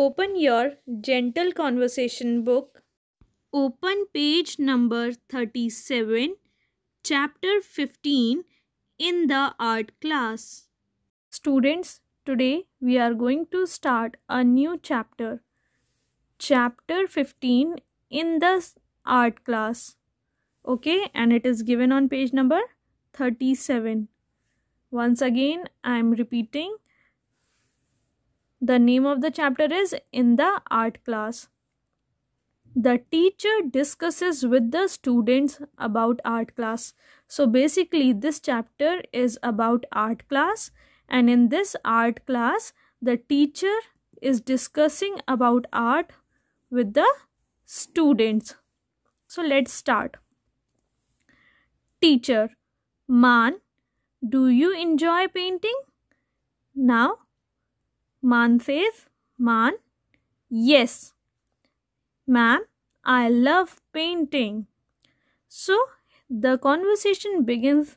Open your Gentle Conversation book. Open page number 37, chapter 15 in the art class. Students, today we are going to start a new chapter. Chapter 15 in the art class. Okay, and it is given on page number 37. Once again, I am repeating the name of the chapter is In the Art Class. The teacher discusses with the students about art class. So basically, this chapter is about art class, and in this art class, the teacher is discussing about art with the students. So let's start. Teacher Man, do you enjoy painting? Now Man says, Man, yes. Ma'am, I love painting. So the conversation begins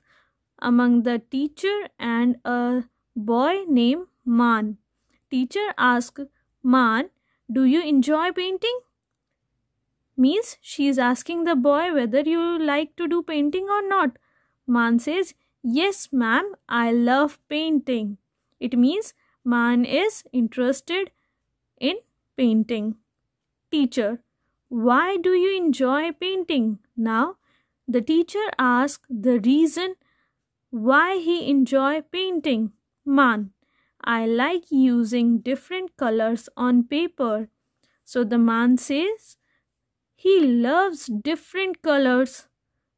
among the teacher and a boy named Man. Teacher asks Man, do you enjoy painting? Means she is asking the boy whether you like to do painting or not. Man says, Yes, ma'am, I love painting. It means man is interested in painting. Teacher, why do you enjoy painting? Now, the teacher asks the reason why he enjoy painting. Man, I like using different colors on paper. So the man says he loves different colors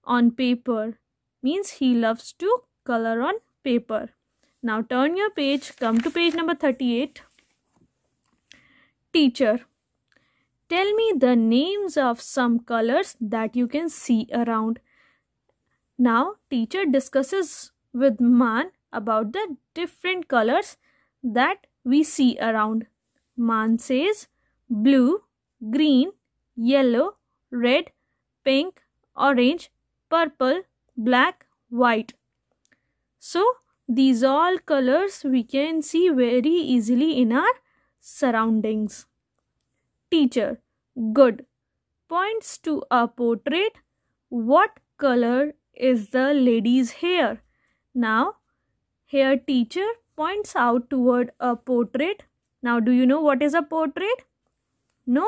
on paper. Means he loves to color on paper. Now turn your page, come to page number 38. Teacher, tell me the names of some colors that you can see around. Now teacher discusses with Man about the different colors that we see around. Man says blue, green, yellow, red, pink, orange, purple, black, white. So these all colors we can see very easily in our surroundings. Teacher, good. Points to a portrait. What color is the lady's hair? Now, here teacher points out toward a portrait. Now, do you know what is a portrait? No?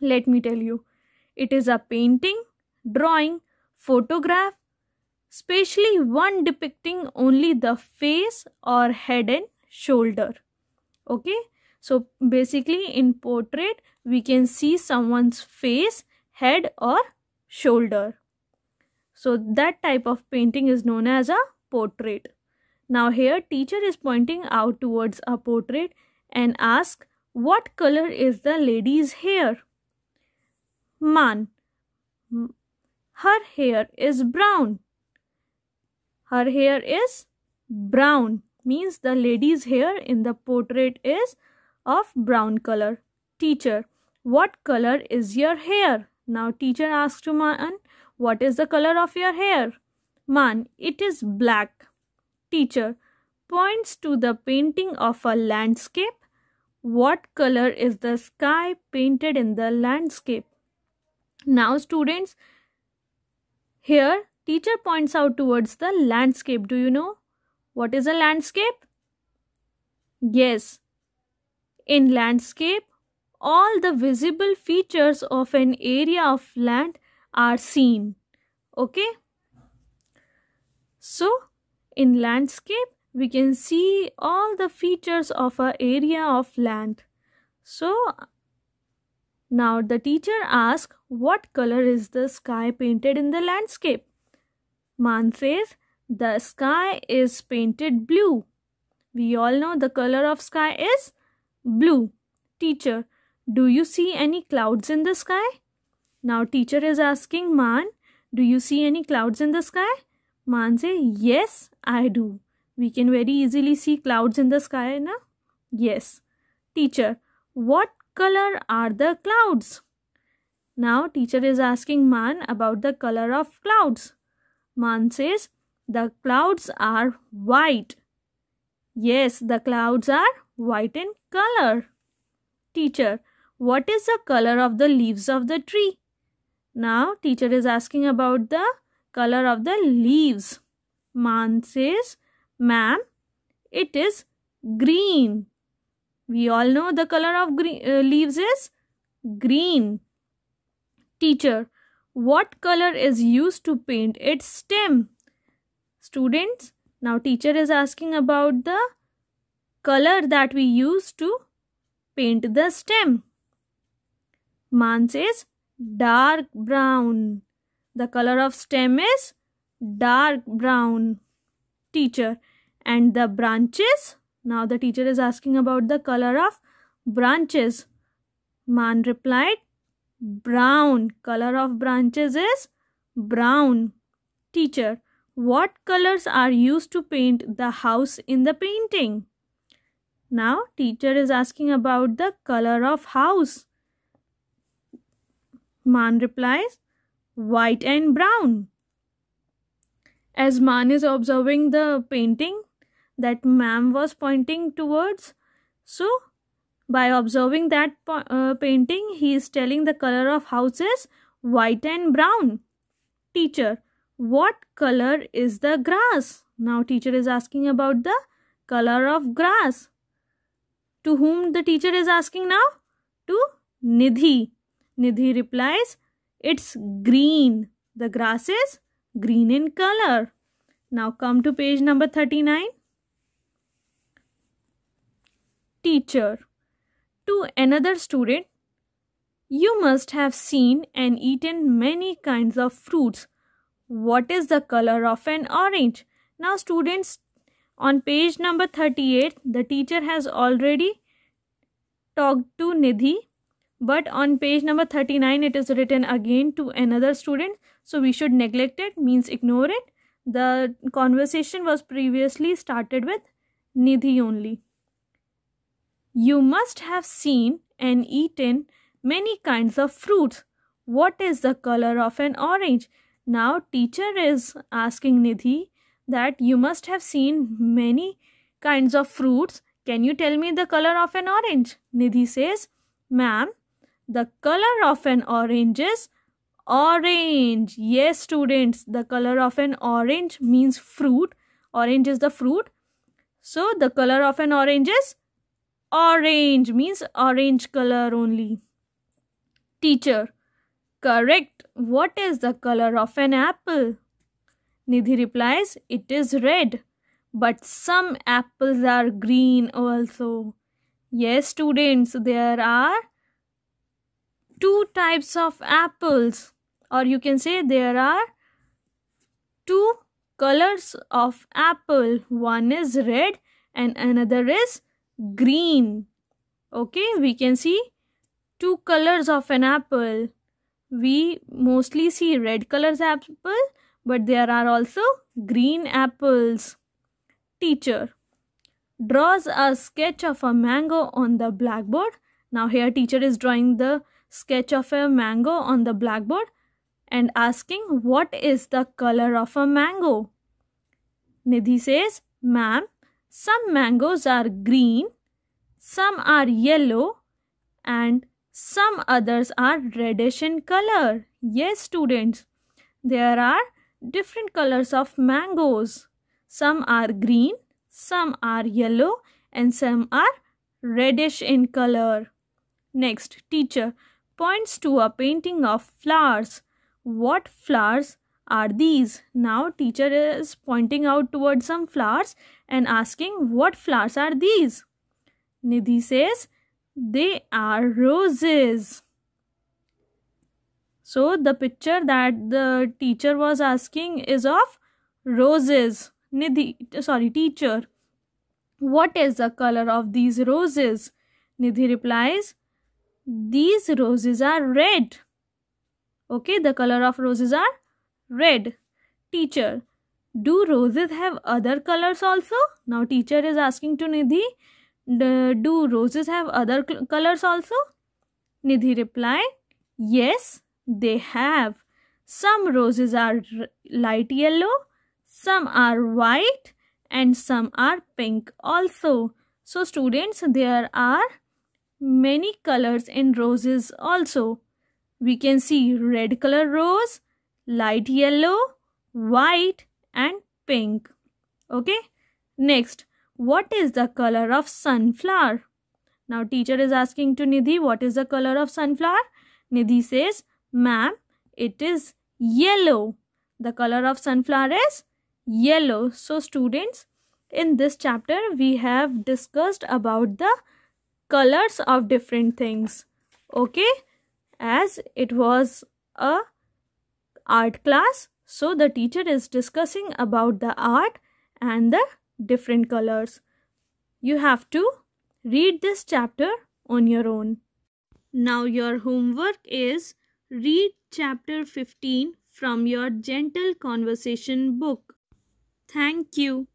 Let me tell you. It is a painting, drawing, photograph especially one depicting only the face or head and shoulder okay so basically in portrait we can see someone's face head or shoulder so that type of painting is known as a portrait now here teacher is pointing out towards a portrait and ask what color is the lady's hair man her hair is brown her hair is brown means the lady's hair in the portrait is of brown color. Teacher, what color is your hair? Now teacher asks to Man, what is the color of your hair? Man, it is black. Teacher points to the painting of a landscape. What color is the sky painted in the landscape? Now students, here teacher points out towards the landscape. Do you know what is a landscape? Yes. In landscape, all the visible features of an area of land are seen. Okay? So, in landscape, we can see all the features of an area of land. So, now the teacher asks, what color is the sky painted in the landscape? Man says the sky is painted blue. We all know the color of sky is blue. Teacher, do you see any clouds in the sky? Now teacher is asking Man, do you see any clouds in the sky? Man say, yes, I do. We can very easily see clouds in the sky, na? Yes. Teacher, what color are the clouds? Now teacher is asking man about the color of clouds. Man says, the clouds are white. Yes, the clouds are white in color. Teacher, what is the color of the leaves of the tree? Now, teacher is asking about the color of the leaves. Man says, ma'am, it is green. We all know the color of green, uh, leaves is green. Teacher, what color is used to paint its stem? Students, now teacher is asking about the color that we use to paint the stem. Man says dark brown. The color of stem is dark brown. Teacher, and the branches? Now the teacher is asking about the color of branches. Man replied brown. Color of branches is brown. Teacher, what colors are used to paint the house in the painting? Now, teacher is asking about the color of house. Man replies, white and brown. As Man is observing the painting that ma'am was pointing towards, so by observing that uh, painting he is telling the color of houses white and brown teacher what color is the grass now teacher is asking about the color of grass to whom the teacher is asking now to nidhi nidhi replies it's green the grass is green in color now come to page number 39 teacher to another student, You must have seen and eaten many kinds of fruits. What is the color of an orange? Now, students, on page number 38, the teacher has already talked to Nidhi, but on page number 39, it is written again to another student. So, we should neglect it, means ignore it. The conversation was previously started with Nidhi only. You must have seen and eaten many kinds of fruits. What is the color of an orange? Now, teacher is asking Nidhi that you must have seen many kinds of fruits. Can you tell me the color of an orange? Nidhi says, Ma'am, the color of an orange is orange. Yes, students, the color of an orange means fruit. Orange is the fruit. So, the color of an orange is Orange means orange color only. Teacher, correct. What is the color of an apple? Nidhi replies, it is red. But some apples are green also. Yes, students, there are two types of apples, or you can say there are two colors of apple. One is red and another is green. Okay, we can see two colors of an apple. We mostly see red colors apple, but there are also green apples. Teacher draws a sketch of a mango on the blackboard. Now here teacher is drawing the sketch of a mango on the blackboard and asking what is the color of a mango. Nidhi says, ma'am, some mangoes are green, some are yellow and some others are reddish in color. Yes students, there are different colors of mangoes. Some are green, some are yellow and some are reddish in color. Next, teacher points to a painting of flowers. What flowers are these? Now teacher is pointing out towards some flowers and asking what flowers are these? Nidhi says they are roses. So the picture that the teacher was asking is of roses. Nidhi, sorry, teacher. What is the color of these roses? Nidhi replies, These roses are red. Okay, the color of roses are Red. Teacher. Do roses have other colors also? Now teacher is asking to Nidhi. Do roses have other colors also? Nidhi replied, Yes, they have. Some roses are light yellow, some are white and some are pink also. So students, there are many colors in roses also. We can see red color rose, light yellow, white and pink. Okay. Next, what is the color of sunflower? Now teacher is asking to Nidhi what is the color of sunflower? Nidhi says, ma'am, it is yellow. The color of sunflower is yellow. So students, in this chapter we have discussed about the colors of different things. Okay, as it was a art class. So the teacher is discussing about the art and the different colors. You have to read this chapter on your own. Now your homework is read chapter 15 from your Gentle Conversation book. Thank you.